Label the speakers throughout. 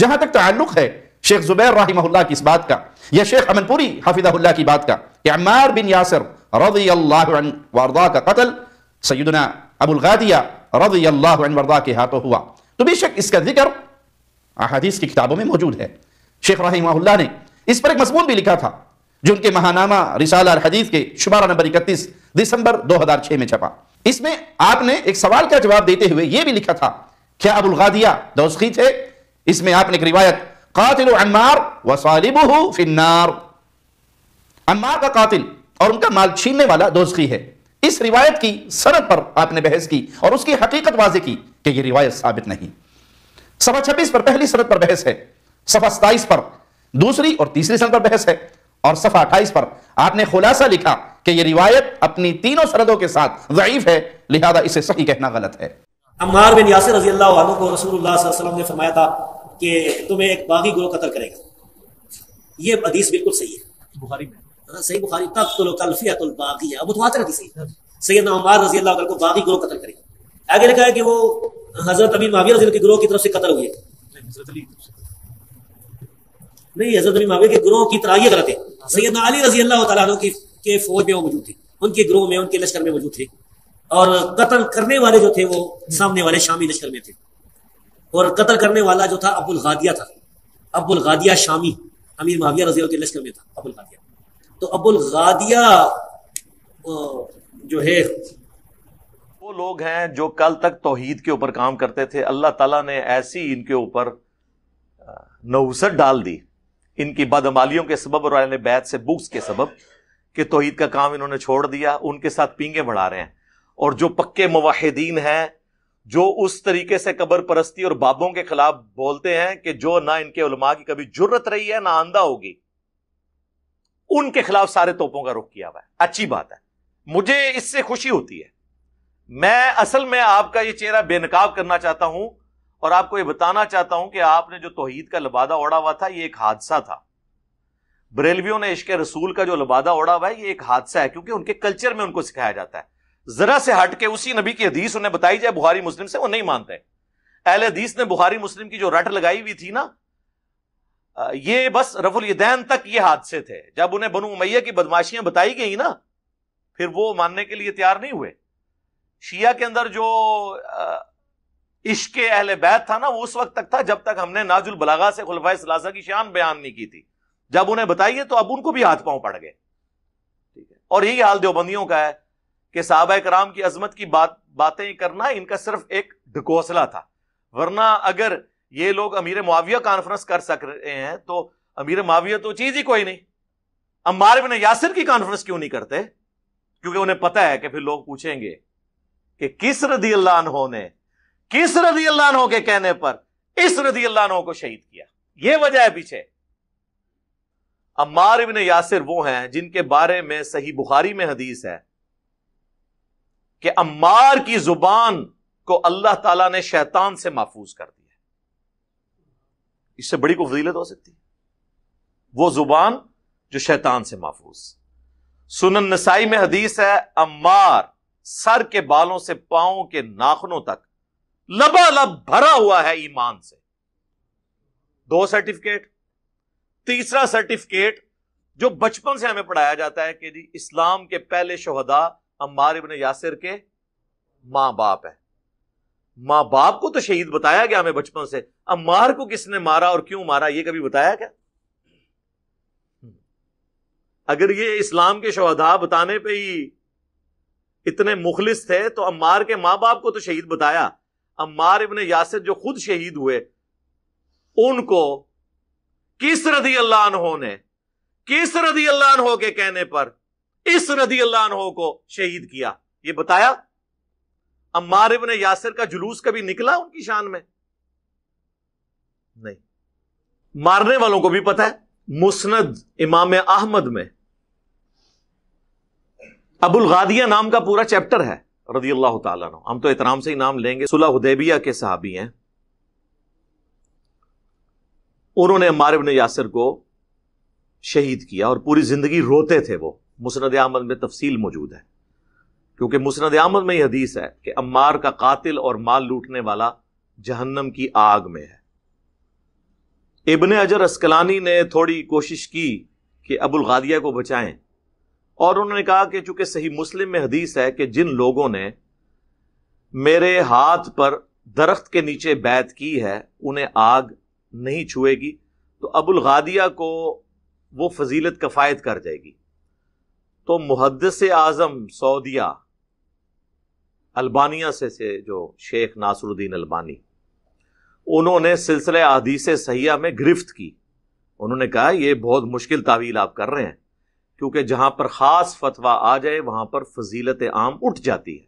Speaker 1: जहां तक ताल्लुक है शेख जुबैर रही की इस बात का या शेख अमनपुरी हफिदाहुल्ला की बात का कि अम्मार बिन यासर रजी का कतल सयदना अबुल गादिया रजी अल्लाह वारदा के हाथों हुआ तो बेशक इसका जिक्र अहादीस की किताबों में मौजूद है शेख रही ने इस पर एक मजमून भी लिखा था जो उनके महानामा रिसाल हदीस के शुमारा नंबर इकतीस दिसंबर 2006 में छपा इसमें आपने एक सवाल का जवाब देते हुए यह भी लिखा था क्या अबुल गादिया दोस्ती थे इसमें आपने एक रिवायत कातिल अनमार व सालिब फिन्नार अनमार का कातिल और उनका माल छीनने वाला दोस्ती है इस रिवायत की सनत पर आपने बहस की और उसकी हकीकत वाजे की कि यह रिवायत साबित नहीं सफा छब्बीस पर पहली सनत पर बहस है सफा सताइस पर दूसरी और तीसरी सनत पर बहस है और सफा अट्ठाईस पर आपने खुलासा लिखा कि यह रिवायत अपनी तीनों सनदों के साथ ज़यीफ है लिहाजा इसे सही कहना गलत है
Speaker 2: अम्मार बिन यासिर रजी अल्लाह को रसूलुल्लाह सल्लल्लाहु अलैहि वसल्लम ने फरमाया था कि तुम्हें एक बागी गो कत्ल करेगा ये हदीस बिल्कुल सही है बुखारी हाँ, सही बुखारी तक तो कल्फियतुल बागिया अब मुतवातर हदीस है सैयद रजी अल्लाह को बागी ग्रोह कत्ल करेगा आगे लिखा है कि वो हजरत अमीर माविया रजी के ग्रोह की तरफ से कत्ल हुए नहीं हजरत अमीर माविया के ग्रोह की तरह ये गलत है सैयद रजी अल्लाह तला की के फौज में वो मौजूद थे उनके ग्रोह में उनके लश्कर में मौजूद थे और कत्ल करने वाले जो थे वो सामने वाले शामी लश्कर में थे और कत्ल करने वाला जो था अबुल गादिया था अबुल गादिया शामी अमीर माविया रजी के लश्कर में था अबुल गादिया तो अबुल गादिया जो है वो
Speaker 3: लोग हैं जो कल तक तोहहीद के ऊपर काम करते थे अल्लाह ताला ने ऐसी इनके ऊपर नवसत डाल दी इनकी बदमालियों के सबब और अहल बैत से बुक्स के सबब कि तोहहीद का काम इन्होंने छोड़ दिया उनके साथ पींगे बढ़ा रहे हैं और जो पक्के मुवाहिदीन हैं जो उस तरीके से कबर परस्ती और बाबों के खिलाफ बोलते हैं कि जो ना इनके उलमा की कभी जरूरत रही है ना आंदा होगी उनके खिलाफ सारे तोपों का रुख किया हुआ है अच्छी बात है मुझे इससे खुशी होती है मैं असल में आपका यह चेहरा बेनकाब करना चाहता हूं और आपको यह बताना चाहता हूं कि आपने जो तोहहीद का लबादा ओढ़ा हुआ था यह एक हादसा था बरेलवियों ने इश्क रसूल का जो लबादा ओढ़ा हुआ है यह एक हादसा है क्योंकि उनके कल्चर में उनको सिखाया जाता है જરા સે હટકે ઉસી નબી કે હદીસ ઉને બતાઈ જાય બુхаરી મુસ્લિમ સે વો નહીં માનતે اہل હદીસ ને બુхаરી મુસ્લિમ કી જો રટ લગાઈ ہوئی થી ના યે બસ રવલ યદન તક યે हादसे تھے જબ ઉને બનુ ઉમયે કી બદમાશિયા બતાઈ ગઈ ના ફિર વો માનને કે લિયે તૈયાર નહીં હુએ શિયા કે અંદર જો इश्क ए اہل بیت થા ના વો ઉસ વક્ત તક થા જબ તક હમને نازુલ બલાગા સે ખુલેફા સલાસા કી શાન બયાન નહીં કી થી જબ ઉને બતાઈએ તો અબ ઉનકો ભી હાથ પાં પડ ગય ઠીક હે ઓર યહી હાલ દેવંદો નિયો કા હે कि साहबा कराम की अजमत की बात बातें करना इनका सिर्फ एक ढकोसला था वरना अगर ये लोग अमीर माविया कॉन्फ्रेंस कर सक रहे हैं तो अमीर माविया तो चीज ही कोई नहीं अम्मार बिन यासिर की कॉन्फ्रेंस क्यों नहीं करते क्योंकि उन्हें पता है कि फिर लोग पूछेंगे कि किस रदी अल्लाह ने किस रदी अल्लाह के कहने पर इस रदी अल्लाह को शहीद किया यह वजह है पीछे अम्मार इबन यासिर वो हैं जिनके बारे में सही बुखारी में हदीस है कि अम्मार की जुबान को अल्लाह ताला ने शैतान से महफूज कर दिया इससे बड़ी को फजीलत हो सकती है वो जुबान जो शैतान से महफूज सुन नसाई में हदीस है अम्मार सर के बालों से पाओ के नाखनों तक लबा लब भरा हुआ है ईमान से दो सर्टिफिकेट तीसरा सर्टिफिकेट जो बचपन से हमें पढ़ाया जाता है कि जी इस्लाम के पहले शोहदा अम्मार इबन यासिर के माँ बाप है माँ बाप को तो शहीद बताया गया हमें बचपन से अम्मार को किसने मारा और क्यों मारा ये कभी बताया क्या अगर ये इस्लाम के शहदा बताने पे ही इतने मुखलिस थे तो अम्मार के माँ बाप को तो शहीद बताया अम्मार इबन यासिर जो खुद शहीद हुए उनको किस रदी अल्लाह ने किस रदी अल्लाह के कहने पर इस रदी अल्लाह को शहीद किया ये बताया अम्मार इबन यासर का जुलूस कभी निकला उनकी शान में नहीं मारने वालों को भी पता है मुस्नद इमाम अहमद में अबुल गादिया नाम का पूरा चैप्टर है रदी अल्लाह तला हम तो इतराम से ही नाम लेंगे सुलह हुदैबिया के साहबी हैं उन्होंने अम्मार इबन यासर को शहीद किया और पूरी जिंदगी रोते थे वो मुसरद आमद में तफसील मौजूद है क्योंकि मुसरद आमद में यह हदीस है कि अम्बार का कातिल और माल लूटने वाला जहन्नम की आग में है इबन अजर असकलानी ने थोड़ी कोशिश की कि अबुल गादिया को बचाएं और उन्होंने कहा कि चूंकि सही मुस्लिम में हदीस है कि जिन लोगों ने मेरे हाथ पर दरख्त के नीचे बैत की है उन्हें आग नहीं छुएगी तो अबुल गादिया को वो फजीलत कफायत कर जाएगी तो मुहदस आज़म सऊदिया अल्बानिया से से जो शेख नासरुद्दीन अल्बानी उन्होंने सिलसिले अदीस सहिया में गिरफ्त की उन्होंने कहा यह बहुत मुश्किल तावील आप कर रहे हैं क्योंकि जहां पर ख़ास फतवा आ जाए वहां पर फजीलत आम उठ जाती है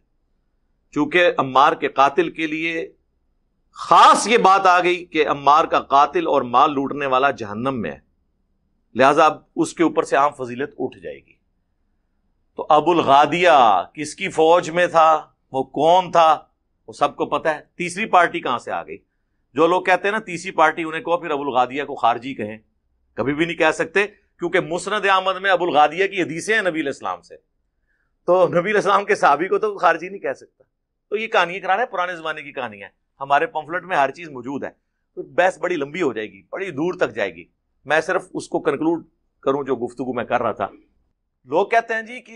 Speaker 3: चूंकि अम्मार के कातिल के लिए खास ये बात आ गई कि अम्बार का कातिल और माल लूटने वाला जहन्नम में है लिहाजा उसके ऊपर से आम फजीलत उठ जाएगी तो अबुल गादिया किसकी फौज में था वो कौन था वो सबको पता है तीसरी पार्टी कहां से आ गई जो लोग कहते हैं ना तीसरी पार्टी उन्हें कहो फिर अबुल गादिया को खारजी कहें कभी भी नहीं कह सकते क्योंकि मुस्रद आमद में अबुल गादिया की हदीसें हैं नबी इस्लाम से तो नबी इस्लाम के साबी को तो खारजी नहीं कह सकता तो ये कहानियां कराना है पुराने जमाने की कहानी है हमारे पंफलेट में हर चीज मौजूद है तो बहस बड़ी लंबी हो जाएगी बड़ी दूर तक जाएगी मैं सिर्फ उसको कंक्लूड करूं जो गुफ्तु मैं कर रहा था लोग कहते हैं जी कि